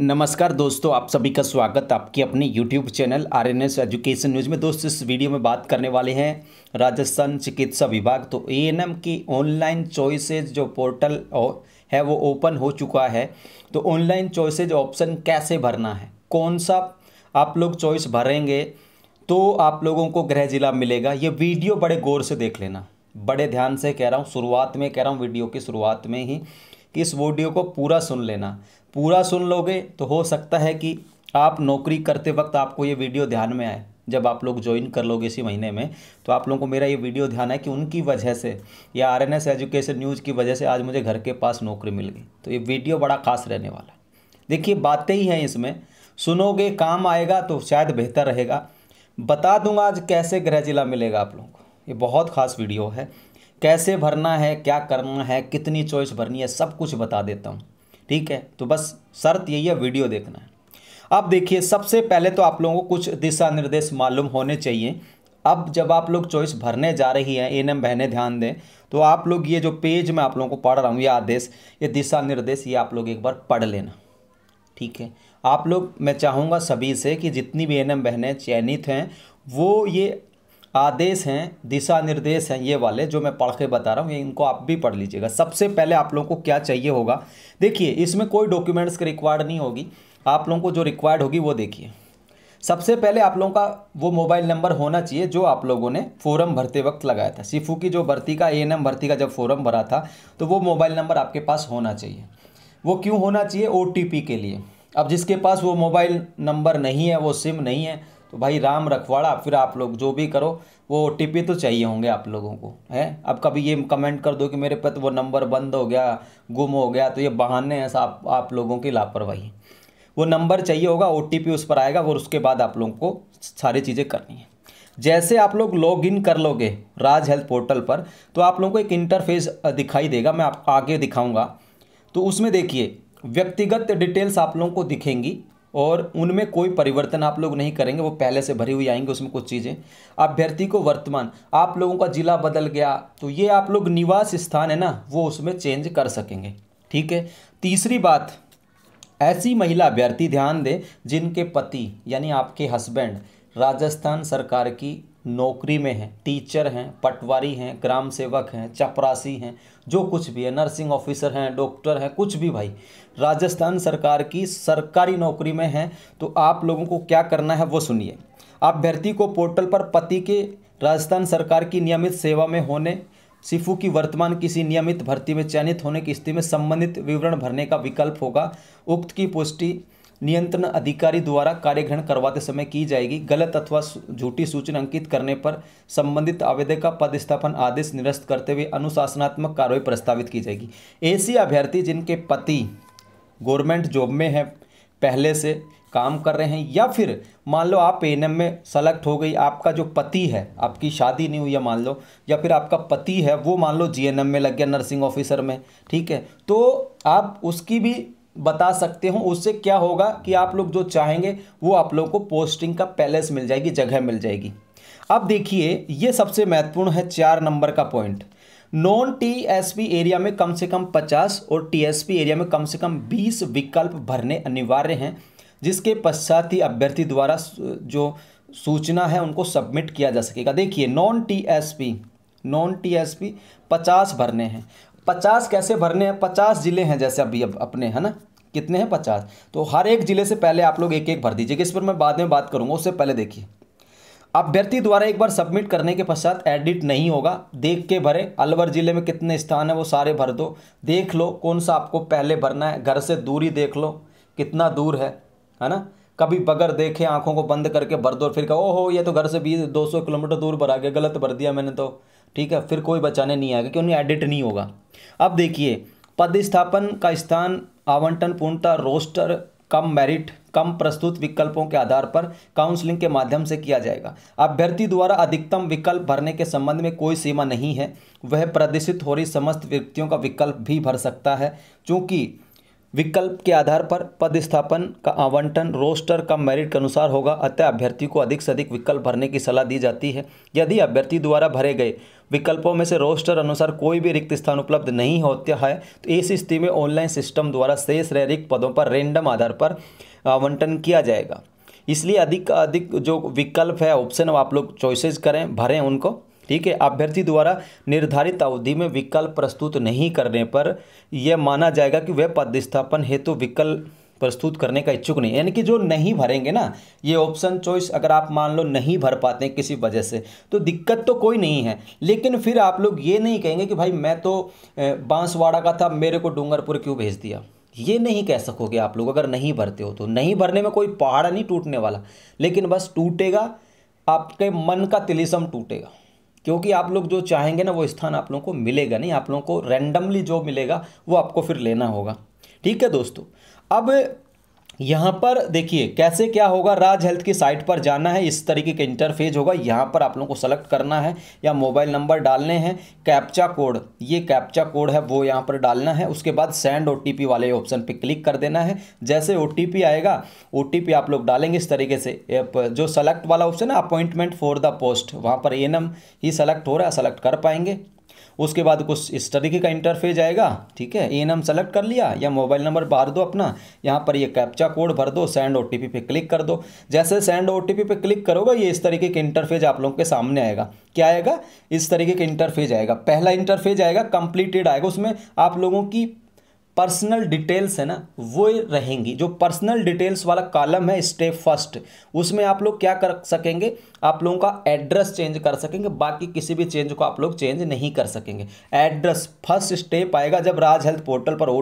नमस्कार दोस्तों आप सभी का स्वागत आपके अपने YouTube channel R N S education news में दोस्तों इस वीडियो में बात करने वाले हैं राजस्थान चिकित्सा विभाग तो ए एन एम की ऑनलाइन चॉइसेज जो पोर्टल है वो ओपन हो चुका है तो ऑनलाइन चॉइसेज ऑप्शन कैसे भरना है कौन सा आप लोग चॉइस भरेंगे तो आप लोगों को गृह जिला मिलेगा ये वीडियो बड़े गौर से देख लेना बड़े ध्यान से कह रहा हूँ शुरुआत में कह रहा हूँ वीडियो की शुरुआत में ही इस वीडियो को पूरा सुन लेना पूरा सुन लोगे तो हो सकता है कि आप नौकरी करते वक्त आपको ये वीडियो ध्यान में आए जब आप लोग ज्वाइन कर लोगे इसी महीने में तो आप लोगों को मेरा ये वीडियो ध्यान है कि उनकी वजह से या R N S education news की वजह से आज मुझे घर के पास नौकरी मिल गई तो ये वीडियो बड़ा खास रहने वाला है देखिए बातें ही हैं इसमें सुनोगे काम आएगा तो शायद बेहतर रहेगा बता दूंगा आज कैसे गृह जिला मिलेगा आप लोगों को ये बहुत खास वीडियो है कैसे भरना है क्या करना है कितनी चॉइस भरनी है सब कुछ बता देता हूँ ठीक है तो बस शर्त यही है वीडियो देखना है अब देखिए सबसे पहले तो आप लोगों को कुछ दिशा निर्देश मालूम होने चाहिए अब जब आप लोग चॉइस भरने जा रही हैं एन एम बहने ध्यान दें तो आप लोग ये जो पेज मैं आप लोगों को पढ़ रहा हूँ ये आदेश ये दिशा निर्देश ये आप लोग एक बार पढ़ लेना ठीक है आप लोग मैं चाहूँगा सभी से कि जितनी भी एन एम बहनें चयनित हैं वो ये आदेश हैं दिशा निर्देश हैं ये वाले जो मैं पढ़ के बता रहा हूँ ये इनको आप भी पढ़ लीजिएगा सबसे पहले आप लोगों को क्या चाहिए होगा देखिए इसमें कोई डॉक्यूमेंट्स की रिक्वायर्ड नहीं होगी आप लोगों को जो रिक्वायर्ड होगी वो देखिए सबसे पहले आप लोगों का वो मोबाइल नंबर होना चाहिए जो आप लोगों ने फॉर्म भरते वक्त लगाया था सिफू की जो भर्ती का ए भर्ती का जब फॉर्म भरा था तो वो मोबाइल नंबर आपके पास होना चाहिए वो क्यों होना चाहिए ओ के लिए अब जिसके पास वो मोबाइल नंबर नहीं है वो सिम नहीं है तो भाई राम रखवाड़ा फिर आप लोग जो भी करो वो ओ तो चाहिए होंगे आप लोगों को है अब कभी ये कमेंट कर दो कि मेरे पे तो वो नंबर बंद हो गया गुम हो गया तो ये बहाने हैं आप आप लोगों की लापरवाही वो नंबर चाहिए होगा ओ उस पर आएगा और उसके बाद आप लोगों को सारी चीज़ें करनी है जैसे आप लोग लॉग इन कर लोगे राज हेल्थ पोर्टल पर तो आप लोगों को एक इंटरफेस दिखाई देगा मैं आप आगे दिखाऊँगा तो उसमें देखिए व्यक्तिगत डिटेल्स आप लोगों को दिखेंगी और उनमें कोई परिवर्तन आप लोग नहीं करेंगे वो पहले से भरी हुई आएंगे उसमें कुछ चीज़ें अभ्यर्थी को वर्तमान आप लोगों का जिला बदल गया तो ये आप लोग निवास स्थान है ना वो उसमें चेंज कर सकेंगे ठीक है तीसरी बात ऐसी महिला अभ्यर्थी ध्यान दें जिनके पति यानी आपके हस्बैंड राजस्थान सरकार की नौकरी में हैं टीचर हैं पटवारी हैं ग्राम सेवक हैं चपरासी हैं जो कुछ भी है नर्सिंग ऑफिसर हैं डॉक्टर हैं कुछ भी भाई राजस्थान सरकार की सरकारी नौकरी में हैं तो आप लोगों को क्या करना है वो सुनिए आप भर्ती को पोर्टल पर पति के राजस्थान सरकार की नियमित सेवा में होने सिफू की वर्तमान किसी नियमित भर्ती में चयनित होने की स्थिति में संबंधित विवरण भरने का विकल्प होगा उक्त की पुष्टि नियंत्रण अधिकारी द्वारा कार्य ग्रहण करवाते समय की जाएगी गलत अथवा झूठी सूचना अंकित करने पर संबंधित आवेदक का पदस्थापन आदेश निरस्त करते हुए अनुशासनात्मक कार्रवाई प्रस्तावित की जाएगी ऐसी अभ्यर्थी जिनके पति गवर्नमेंट जॉब में हैं पहले से काम कर रहे हैं या फिर मान लो आप एन में सेलेक्ट हो गई आपका जो पति है आपकी शादी नहीं हुई है मान लो या फिर आपका पति है वो मान लो जी में लग गया नर्सिंग ऑफिसर में ठीक है तो आप उसकी भी बता सकते हो उससे क्या होगा कि आप लोग जो चाहेंगे वो आप लोग को पोस्टिंग का पैलेस मिल जाएगी जगह मिल जाएगी अब देखिए ये सबसे महत्वपूर्ण है चार नंबर का पॉइंट नॉन टीएसपी एरिया में कम से कम 50 और टीएसपी एरिया में कम से कम 20 विकल्प भरने अनिवार्य हैं जिसके पश्चात ही अभ्यर्थी द्वारा जो सूचना है उनको सबमिट किया जा सकेगा देखिए नॉन टीएसपी नॉन टीएसपी 50 भरने हैं 50 कैसे भरने हैं 50 ज़िले हैं जैसे अभी अब अपने है ना कितने हैं पचास तो हर एक जिले से पहले आप लोग एक एक भर दीजिएगा इस पर मैं बाद में बात करूंगा उससे पहले देखिए अभ्यर्थी द्वारा एक बार सबमिट करने के पश्चात एडिट नहीं होगा देख के भरे अलवर जिले में कितने स्थान है वो सारे भर दो देख लो कौन सा आपको पहले भरना है घर से दूरी देख लो कितना दूर है है ना कभी बगर देखे आंखों को बंद करके भर दो और फिर कहो ओहो ये तो घर से बीस दो सौ किलोमीटर दूर भरा गया गलत भर दिया मैंने तो ठीक है फिर कोई बचाने नहीं आएगा क्योंकि एडिट नहीं होगा अब देखिए पदस्थापन का स्थान आवंटन पूर्णतः रोस्टर कम मेरिट कम प्रस्तुत विकल्पों के आधार पर काउंसलिंग के माध्यम से किया जाएगा अभ्यर्थी द्वारा अधिकतम विकल्प भरने के संबंध में कोई सीमा नहीं है वह प्रदर्शित हो रही समस्त व्यक्तियों का विकल्प भी भर सकता है चूँकि विकल्प के आधार पर पदस्थापन का आवंटन रोस्टर का मेरिट के अनुसार होगा अतः अभ्यर्थी को अधिक से अधिक विकल्प भरने की सलाह दी जाती है यदि अभ्यर्थी द्वारा भरे गए विकल्पों में से रोस्टर अनुसार कोई भी रिक्त स्थान उपलब्ध नहीं होता है तो इस स्थिति में ऑनलाइन सिस्टम द्वारा शेष रह रिक्त पदों पर रेंडम आधार पर आवंटन किया जाएगा इसलिए अधिक अधिक जो विकल्प है ऑप्शन आप लोग चॉइसेज करें भरें उनको ठीक है अभ्यर्थी द्वारा निर्धारित अवधि में विकल्प प्रस्तुत नहीं करने पर यह माना जाएगा कि वह पदस्थापन हेतु तो विकल्प प्रस्तुत करने का इच्छुक नहीं यानी कि जो नहीं भरेंगे ना ये ऑप्शन चॉइस अगर आप मान लो नहीं भर पाते हैं किसी वजह से तो दिक्कत तो कोई नहीं है लेकिन फिर आप लोग ये नहीं कहेंगे कि भाई मैं तो बांसवाड़ा का था मेरे को डूंगरपुर क्यों भेज दिया ये नहीं कह सकोगे आप लोग अगर नहीं भरते हो तो नहीं भरने में कोई पहाड़ नहीं टूटने वाला लेकिन बस टूटेगा आपके मन का तिलिसम टूटेगा क्योंकि आप लोग जो चाहेंगे ना वो स्थान आप लोगों को मिलेगा नहीं आप लोगों को रैंडमली जो मिलेगा वो आपको फिर लेना होगा ठीक है दोस्तों अब यहाँ पर देखिए कैसे क्या होगा राज हेल्थ की साइट पर जाना है इस तरीके का इंटरफेज होगा यहाँ पर आप लोगों को सेलेक्ट करना है या मोबाइल नंबर डालने हैं कैप्चा कोड ये कैप्चा कोड है वो यहाँ पर डालना है उसके बाद सेंड ओटीपी वाले ऑप्शन पे क्लिक कर देना है जैसे ओटीपी आएगा ओटीपी आप लोग डालेंगे इस तरीके से जो सेलेक्ट वाला ऑप्शन है अपॉइंटमेंट फॉर द पोस्ट वहाँ पर ए ही सेलेक्ट हो रहा है सेलेक्ट कर पाएंगे उसके बाद कुछ इस तरीके का इंटरफेज आएगा ठीक है ए एन सेलेक्ट कर लिया या मोबाइल नंबर भर दो अपना यहाँ पर ये कैप्चा कोड भर दो सेंड ओ पे क्लिक कर दो जैसे सेंड ओ पे क्लिक करोगे ये इस तरीके का इंटरफेज आप लोगों के सामने आएगा क्या आएगा इस तरीके का इंटरफेज आएगा पहला इंटरफेज आएगा कंप्लीटेड आएगा उसमें आप लोगों की पर्सनल डिटेल्स है ना वो रहेंगी जो पर्सनल डिटेल्स वाला कॉलम है स्टेप फर्स्ट उसमें आप लोग क्या कर सकेंगे आप लोगों का एड्रेस चेंज कर सकेंगे बाकी किसी भी चेंज को आप लोग चेंज नहीं कर सकेंगे एड्रेस फर्स्ट स्टेप आएगा जब राज हेल्थ पोर्टल पर ओ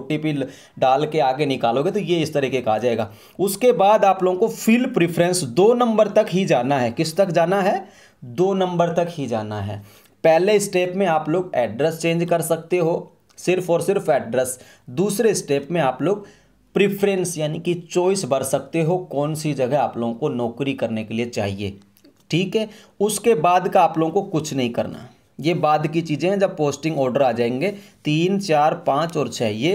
डाल के आगे निकालोगे तो ये इस तरीके का आ जाएगा उसके बाद आप लोगों को फिल प्रिफ्रेंस दो नंबर तक ही जाना है किस तक जाना है दो नंबर तक ही जाना है पहले स्टेप में आप लोग एड्रेस चेंज कर सकते हो सिर्फ और सिर्फ एड्रेस दूसरे स्टेप में आप लोग प्रिफ्रेंस यानी कि चॉइस भर सकते हो कौन सी जगह आप लोगों को नौकरी करने के लिए चाहिए ठीक है उसके बाद का आप लोगों को कुछ नहीं करना ये बाद की चीज़ें हैं जब पोस्टिंग ऑर्डर आ जाएंगे तीन चार पाँच और छः ये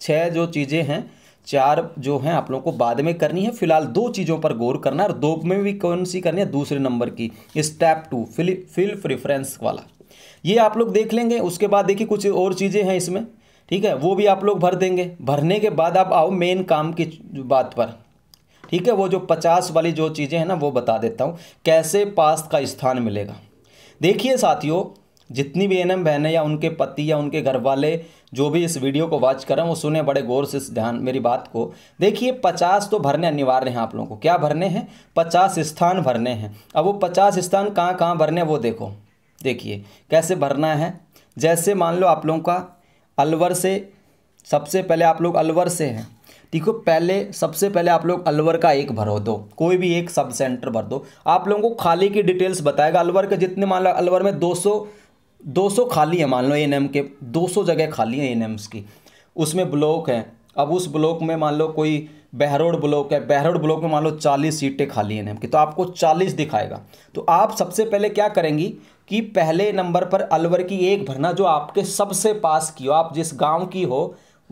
छः जो चीज़ें हैं चार जो हैं आप लोगों को बाद में करनी है फिलहाल दो चीज़ों पर गौर करना और दो में भी कौन सी करनी है दूसरे नंबर की step two fill fill preference वाला ये आप लोग देख लेंगे उसके बाद देखिए कुछ और चीज़ें हैं इसमें ठीक है वो भी आप लोग भर देंगे भरने के बाद आप आओ मेन काम की बात पर ठीक है वो जो पचास वाली जो चीज़ें हैं ना वो बता देता हूँ कैसे पास का स्थान मिलेगा देखिए साथियों जितनी भी एम बहनें या उनके पति या उनके घर वाले जो भी इस वीडियो को वॉच करें वो सुने बड़े गौर से ध्यान मेरी बात को देखिए पचास तो भरने अनिवार्य हैं आप लोगों को क्या भरने हैं पचास स्थान भरने हैं अब वो पचास स्थान कहाँ कहाँ भरने वो देखो देखिए कैसे भरना है जैसे मान लो आप लोगों का अलवर से सबसे पहले आप लोग अलवर से हैं देखो पहले सबसे पहले आप लोग अलवर का एक भरो दो कोई भी एक सब सेंटर भर दो आप लोगों को खाली की डिटेल्स बताएगा अलवर के जितने मान लो अलवर में 200 200 खाली है मान लो एन के 200 जगह खाली है एन की उसमें ब्लॉक हैं अब उस ब्लॉक में मान लो कोई बहरोड ब्लॉक है बहरोड ब्लॉक में मान लो चालीस सीटें खाली हैं कि तो आपको चालीस दिखाएगा तो आप सबसे पहले क्या करेंगी कि पहले नंबर पर अलवर की एक भरना जो आपके सबसे पास की हो आप जिस गांव की हो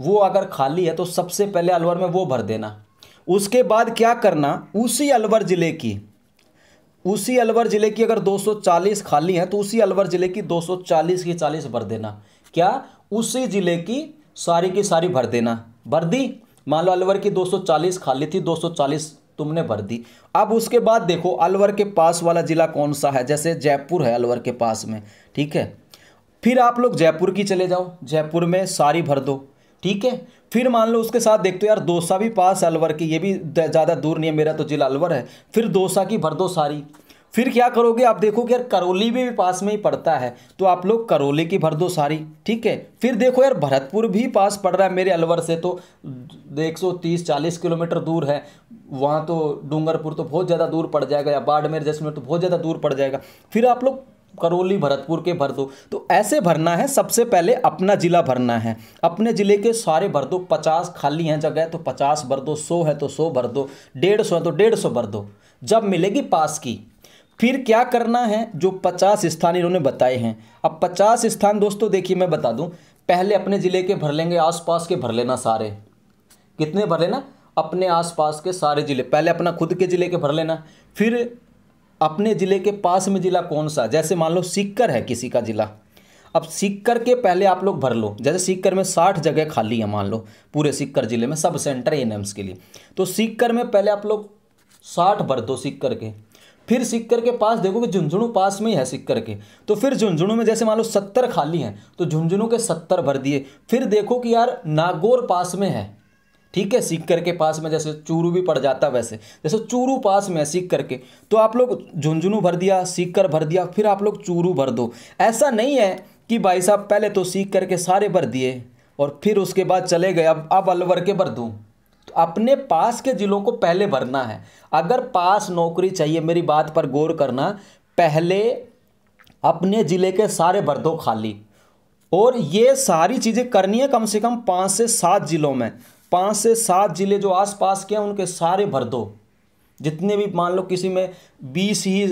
वो अगर खाली है तो सबसे पहले अलवर में वो भर देना उसके बाद क्या करना उसी अलवर ज़िले की उसी अलवर ज़िले की अगर 240 खाली हैं तो उसी अलवर ज़िले की 240 की 40 भर देना क्या उसी ज़िले की सारी की सारी भर देना भर दी मान लो अलवर की 240 खाली थी 240 तुमने भर दी अब उसके बाद देखो अलवर के पास वाला ज़िला कौन सा है जैसे जयपुर है अलवर के पास में ठीक है फिर आप लोग जयपुर की चले जाओ जयपुर में सारी भर दो ठीक है फिर मान लो उसके साथ देखते हो यार दोसा भी पास अलवर की ये भी ज़्यादा दूर नहीं है मेरा तो ज़िला अलवर है फिर दोसा की भर दो सारी फिर क्या करोगे आप देखो कि यार करौली भी, पास में ही पड़ता है तो आप लोग करौली की भर दो सारी ठीक है फिर देखो यार भरतपुर भी पास पड़ रहा है मेरे अलवर से तो एक सौ तीस चालीस किलोमीटर दूर है वहाँ तो डूंगरपुर तो बहुत ज़्यादा दूर पड़ जाएगा या बाड़मेर जैसलमेर तो बहुत ज़्यादा दूर पड़ जाएगा फिर आप लोग करौली भरतपुर के भर दो तो ऐसे भरना है सबसे पहले अपना ज़िला भरना है अपने ज़िले के सारे भर दो पचास खाली हैं जगह तो पचास भर दो सौ है तो सौ भर दो डेढ़ सौ है तो डेढ़ सौ भर दो जब मिलेगी पास की फिर क्या करना है जो पचास स्थान इन्होंने बताए हैं अब पचास स्थान दोस्तों देखिए मैं बता दूं पहले अपने ज़िले के भर लेंगे आसपास के भर लेना सारे कितने भर लेना अपने आसपास के सारे ज़िले पहले अपना खुद के ज़िले के भर लेना फिर अपने ज़िले के पास में ज़िला कौन सा जैसे मान लो सीकर है किसी का ज़िला अब सीकर के पहले आप लोग भर लो जैसे सीकर में साठ जगह खाली है मान लो पूरे सीकर ज़िले में सब सेंटर एन के लिए तो सीकर में पहले आप लोग साठ भर दो सीकर के फिर सिक्कर के पास देखोगे झुंझुनू पास में ही है सिक्कर के तो फिर झुंझुनू में जैसे मान लो सत्तर खाली हैं तो झुंझुनू के सत्तर भर दिए फिर देखो कि यार नागौर पास में है ठीक है सीख के पास में जैसे चूरू भी पड़ जाता वैसे जैसे चूरू पास में है सीख करके तो आप लोग झुंझुनू भर दिया सीख कर भर दिया फिर आप लोग चूरू भर दो ऐसा नहीं है कि भाई साहब पहले तो सीख करके सारे भर दिए और फिर उसके बाद चले गए अब अब अलवर के भर दूँ तो अपने पास के ज़िलों को पहले भरना है अगर पास नौकरी चाहिए मेरी बात पर गौर करना पहले अपने ज़िले के सारे भर दो खाली और ये सारी चीज़ें करनी है कम से कम पाँच से सात ज़िलों में पाँच से सात ज़िले जो आसपास के हैं उनके सारे भर दो जितने भी मान लो किसी में बीस ही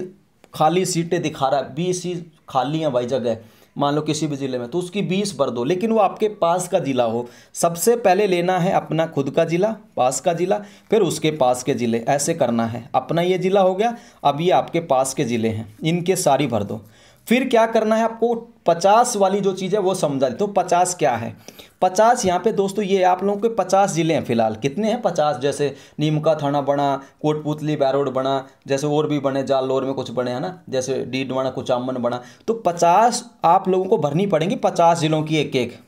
खाली सीटें दिखा रहा है बीस ही खाली हैं भाई जगह मान लो किसी भी ज़िले में तो उसकी बीस भर दो लेकिन वो आपके पास का ज़िला हो सबसे पहले लेना है अपना खुद का ज़िला पास का ज़िला फिर उसके पास के ज़िले ऐसे करना है अपना ये ज़िला हो गया अब ये आपके पास के ज़िले हैं इनके सारी भर दो फिर क्या करना है आपको पचास वाली जो चीज़ है वो समझा तो पचास क्या है पचास यहाँ पे दोस्तों ये आप लोगों के पचास ज़िले हैं फिलहाल कितने हैं पचास जैसे नीमका थाना बना कोटपुतली बैरोड बना जैसे और भी बने जालोर में कुछ बने हैं ना जैसे डीड बना कुचामन बना तो पचास आप लोगों को भरनी पड़ेंगी पचास ज़िलों की एक एक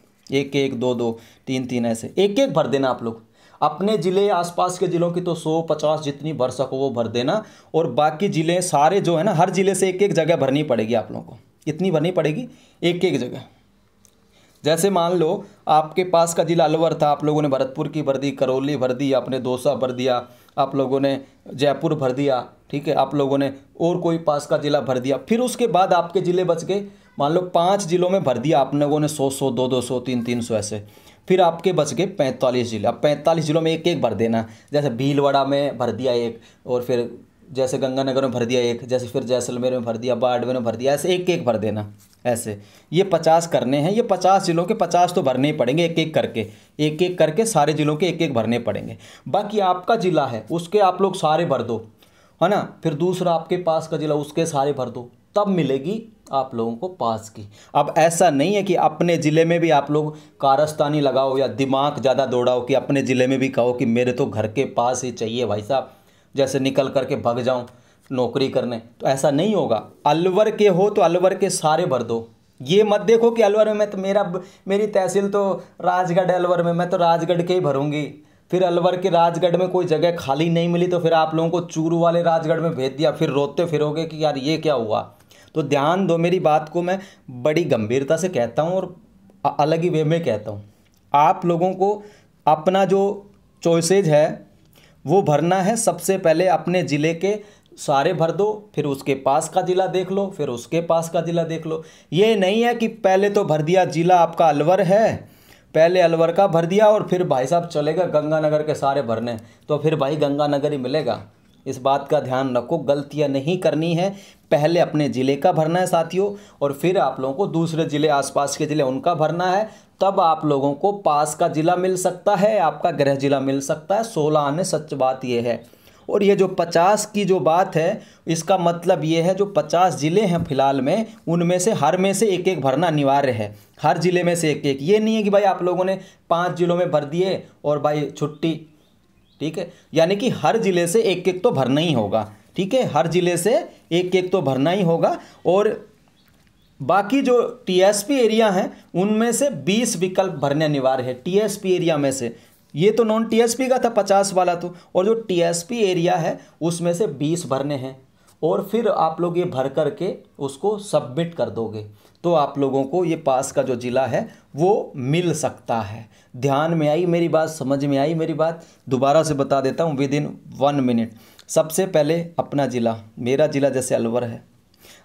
एक एक दो दो तीन तीन ऐसे एक एक भर देना आप लोग अपने ज़िले आसपास के ज़िलों की तो सौ पचास जितनी भर सको वो भर देना और बाकी ज़िले सारे जो है ना हर ज़िले से एक एक जगह भरनी पड़ेगी आप लोगों को इतनी भरनी पड़ेगी एक एक जगह जैसे मान लो आपके पास का ज़िला अलवर था आप लोगों ने भरतपुर की भर दी करौली भर दी आपने दौसा भर दिया आप लोगों ने जयपुर भर दिया ठीक है आप लोगों ने और कोई पास का ज़िला भर दिया फिर उसके बाद आपके ज़िले बच गए मान लो पाँच जिलों में भर दिया आप लोगों ने सौ सौ दो दो सौ तीन तीन सौ ऐसे फिर आपके बच गए पैंतालीस जिले अब पैंतालीस जिलों में एक एक भर देना जैसे भीलवाड़ा में भर दिया एक और फिर जैसे गंगानगर में भर दिया एक जैसे फिर जैसलमेर में भर दिया बाड़मेर में भर दिया ऐसे एक एक भर देना ऐसे ये पचास करने हैं ये पचास जिलों के पचास तो भरने ही पड़ेंगे एक एक करके एक एक करके सारे जिलों के एक एक भरने पड़ेंगे बाकी आपका ज़िला है उसके आप लोग सारे भर दो है ना फिर दूसरा आपके पास का ज़िला उसके सारे भर दो तब मिलेगी आप लोगों को पास की अब ऐसा नहीं है कि अपने ज़िले में भी आप लोग कारस्तानी लगाओ या दिमाग ज़्यादा दौड़ाओ कि अपने ज़िले में भी कहो कि मेरे तो घर के पास ही चाहिए भाई साहब जैसे निकल करके भग जाऊँ नौकरी करने तो ऐसा नहीं होगा अलवर के हो तो अलवर के सारे भर दो ये मत देखो कि अलवर में मैं तो मेरा मेरी तहसील तो राजगढ़ अलवर में मैं तो राजगढ़ के ही भरूँगी फिर अलवर के राजगढ़ में कोई जगह खाली नहीं मिली तो फिर आप लोगों को चूरू वाले राजगढ़ में भेज दिया फिर रोते फिरोगे कि यार ये क्या हुआ तो ध्यान दो मेरी बात को मैं बड़ी गंभीरता से कहता हूँ और अलग ही वे में कहता हूँ आप लोगों को अपना जो चॉइसेज है वो भरना है सबसे पहले अपने ज़िले के सारे भर दो फिर उसके पास का ज़िला देख लो फिर उसके पास का ज़िला देख लो ये नहीं है कि पहले तो भर दिया ज़िला आपका अलवर है पहले अलवर का भर दिया और फिर भाई साहब चलेगा गंगानगर के सारे भरने तो फिर भाई गंगानगर ही मिलेगा इस बात का ध्यान रखो गलतियाँ नहीं करनी है पहले अपने ज़िले का भरना है साथियों और फिर आप लोगों को दूसरे ज़िले आसपास के ज़िले उनका भरना है तब आप लोगों को पास का ज़िला मिल सकता है आपका गृह ज़िला मिल सकता है सोलह आने सच बात यह है और ये जो पचास की जो बात है इसका मतलब ये है जो पचास ज़िले हैं फिलहाल में उनमें से हर में से एक एक भरना अनिवार्य है हर ज़िले में से एक एक ये नहीं है कि भाई आप लोगों ने पाँच ज़िलों में भर दिए और भाई छुट्टी ठीक है यानी कि हर ज़िले से एक एक तो भरना ही होगा ठीक है हर ज़िले से एक एक तो भरना ही होगा और बाकी जो टीएसपी एरिया हैं उनमें से 20 विकल्प भरने अनिवार्य है टीएसपी एरिया में से ये तो नॉन टीएसपी का था पचास वाला तो और जो टीएसपी एरिया है उसमें से बीस भरने हैं और फिर आप लोग ये भर करके उसको सबमिट कर दोगे तो आप लोगों को ये पास का जो ज़िला है वो मिल सकता है ध्यान में आई मेरी बात समझ में आई मेरी बात दोबारा से बता देता हूँ विद इन वन मिनट सबसे पहले अपना ज़िला मेरा ज़िला जैसे अलवर है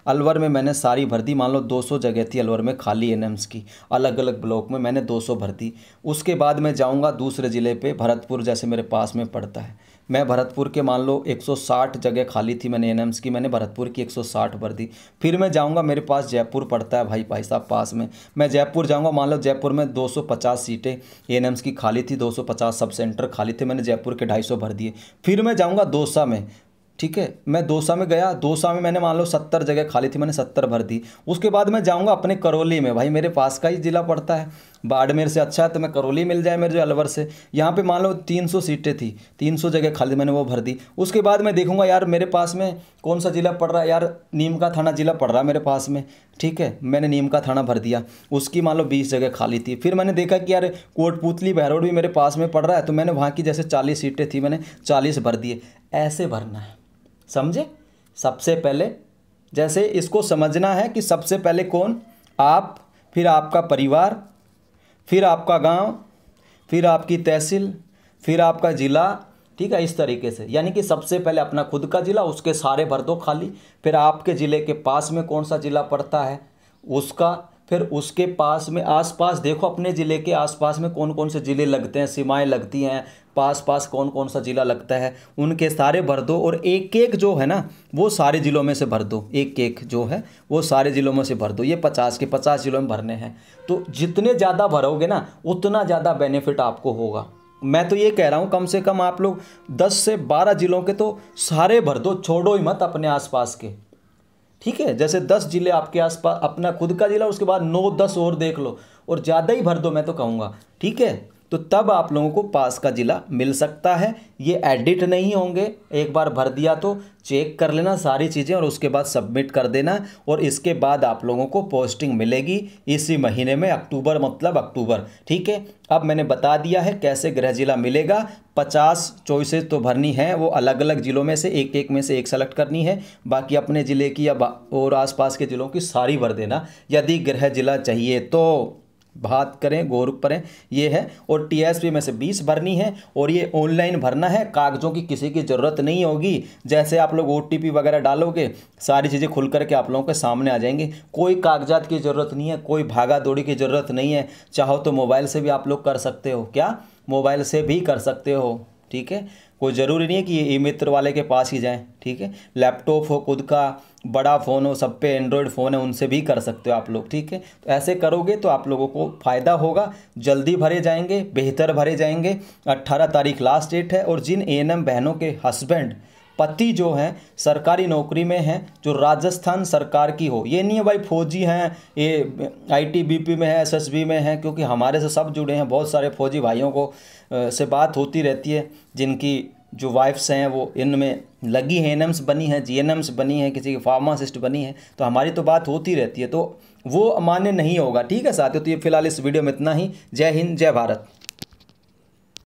अलवर में मैंने सारी भर्ती मान लो 200 जगह थी अलवर में खाली एम्स की अलग अलग ब्लॉक में मैंने 200 भर्ती उसके बाद मैं जाऊंगा दूसरे ज़िले पे भरतपुर जैसे मेरे पास में पड़ता है मैं भरतपुर के मान लो 160 जगह खाली थी मैंने एन की मैंने भरतपुर की 160 भर दी फिर मैं जाऊँगा मेरे पास जयपुर पड़ता है भाई भाई साहब पास में मैं जयपुर जाऊँगा मान लो जयपुर में 250 सीटें एन की खाली थी 250 सब सेंटर खाली थे मैंने जयपुर के 250 भर दिए फिर मैं जाऊँगा दोसा में ठीक है मैं दोसा में गया दोसा में मैंने मान लो सत्तर जगह खाली थी मैंने सत्तर भर दी उसके बाद मैं जाऊँगा अपने करौली में भाई मेरे पास का ही ज़िला पड़ता है बाड़मेर से अच्छा है तो मैं करौली मिल जाए मेरे जो अलवर से यहाँ पे मान लो 300 सीटें थी 300 जगह खाली मैंने वो भर दी उसके बाद मैं देखूँगा यार मेरे पास में कौन सा ज़िला पड़ रहा है यार नीम का थाना ज़िला पड़ रहा है मेरे पास में ठीक है मैंने नीम का थाना भर दिया उसकी मान लो बीस जगह खाली थी फिर मैंने देखा कि यार कोटपुतली बहरोड भी मेरे पास में पड़ रहा है तो मैंने वहाँ की जैसे चालीस सीटें थी मैंने चालीस भर दिए ऐसे भरना है समझे सबसे पहले जैसे इसको समझना है कि सबसे पहले कौन आप फिर आपका परिवार फिर आपका गांव फिर आपकी तहसील फिर आपका ज़िला ठीक है इस तरीके से यानी कि सबसे पहले अपना खुद का ज़िला उसके सारे भर दो खाली फिर आपके ज़िले के पास में कौन सा ज़िला पड़ता है उसका फिर उसके पास में आसपास देखो अपने ज़िले के आसपास में कौन कौन से ज़िले लगते हैं सीमाएं लगती हैं पास पास कौन कौन सा ज़िला लगता है उनके सारे भर दो और एक एक जो है ना वो सारे ज़िलों में से भर दो एक एक जो है वो सारे ज़िलों में से भर दो ये पचास के पचास ज़िलों में भरने हैं तो जितने ज़्यादा भरोगे ना उतना ज़्यादा बेनिफिट आपको होगा मैं तो ये कह रहा हूँ कम से कम आप लोग दस से बारह ज़िलों के तो सारे भर दो छोड़ो ही मत अपने आसपास के ठीक है जैसे दस जिले आपके आसपास अपना खुद का जिला उसके बाद नौ दस और देख लो और ज़्यादा ही भर दो मैं तो कहूँगा ठीक है तो तब आप लोगों को पास का ज़िला मिल सकता है ये एडिट नहीं होंगे एक बार भर दिया तो चेक कर लेना सारी चीज़ें और उसके बाद सबमिट कर देना और इसके बाद आप लोगों को पोस्टिंग मिलेगी इसी महीने में अक्टूबर मतलब अक्टूबर ठीक है अब मैंने बता दिया है कैसे गृह जिला मिलेगा पचास चॉइसेस तो भरनी है वो अलग अलग ज़िलों में से एक एक में से एक सेलेक्ट करनी है बाकी अपने ज़िले की या और आसपास के ज़िलों की सारी भर देना यदि गृह जिला चाहिए तो बात करें गौरव करें ये है और टीएसपी में से 20 भरनी है और ये ऑनलाइन भरना है कागजों की किसी की ज़रूरत नहीं होगी जैसे आप लोग ओ वगैरह डालोगे सारी चीज़ें खुल करके आप लोगों के सामने आ जाएंगी कोई कागजात की ज़रूरत नहीं है कोई भागा दौड़ी की ज़रूरत नहीं है चाहो तो मोबाइल से भी आप लोग कर सकते हो क्या मोबाइल से भी कर सकते हो ठीक है कोई ज़रूरी नहीं है कि ये ई मित्र वाले के पास ही जाएँ ठीक है लैपटॉप हो खुद का बड़ा फ़ोन हो सब पे एंड्रॉयड फ़ोन है उनसे भी कर सकते हो आप लोग ठीक है तो ऐसे करोगे तो आप लोगों को फ़ायदा होगा जल्दी भरे जाएंगे बेहतर भरे जाएंगे 18 तारीख लास्ट डेट है और जिन ए बहनों के हस्बैंड पति जो हैं सरकारी नौकरी में हैं जो राजस्थान सरकार की हो ये नहीं है भाई फौजी हैं ये आईटीबीपी में है एसएसबी में है क्योंकि हमारे से सब जुड़े हैं बहुत सारे फौजी भाइयों को से बात होती रहती है जिनकी जो वाइफ्स हैं वो इनमें लगी है एनम्स बनी है जीएनएम्स बनी है किसी की फार्मासिस्ट बनी है तो हमारी तो बात होती रहती है तो वो मान्य नहीं होगा ठीक है साथियों तो ये फिलहाल इस वीडियो में इतना ही जय हिंद जय भारत